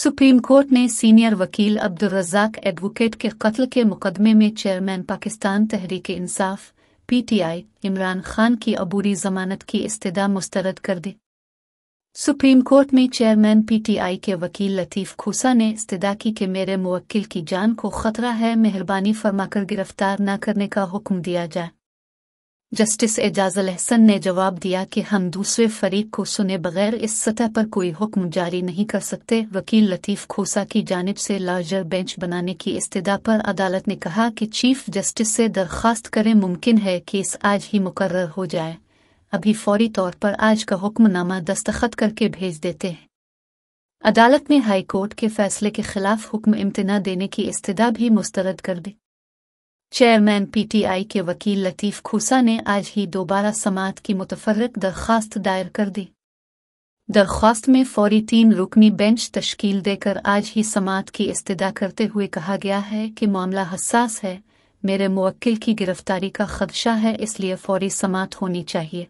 supreme court ने senior वकील Abdul Razzaq advocate के कत्ल के मुकदमे में चेयरमैन पाकिस्तान तहरीक इंसाफ पीटीआई इमरान खान की अबूरी जमानत की इस्तः मुस्तरद कर दी सुप्रीम कोर्ट में चेयरमैन पीटीआई के वकील लतीफ खूसा ने इस्तदा की कि मेरे मुवक्किल की जान को खतरा है मेहरबानी फरमाकर गिरफ्तार न करने का हुक्म दिया जाए जस्टिस एजाज अहसन ने जवाब दिया कि हम दूसरे फरीक को सुने बगैर इस सतह पर कोई हुक्म जारी नहीं कर सकते वकील लतीफ़ खोसा की जानब से लार्जर बेंच बनाने की इस्तः पर अदालत ने कहा कि चीफ जस्टिस से दरख्वास्त करें मुमकिन है केस आज ही मुकर हो जाए अभी फौरी तौर पर आज का हुक्मनामा दस्तखत करके भेज देते हैं अदालत ने हाईकोर्ट के फैसले के खिलाफ हुक्म इम्तना देने की इस्तः भी मुस्तरद कर दी चेयरमैन पीटीआई के वकील लतीफ खूसा ने आज ही दोबारा समात की मुतफरक दरख्वास्त दायर कर दी दरख्वास्त में फौरी तीन रुकनी बेंच तश्कील देकर आज ही समात की इस्तदा करते हुए कहा गया है कि मामला हसास है मेरे मुवक्किल की गिरफ्तारी का खदशा है इसलिए फौरी समात होनी चाहिए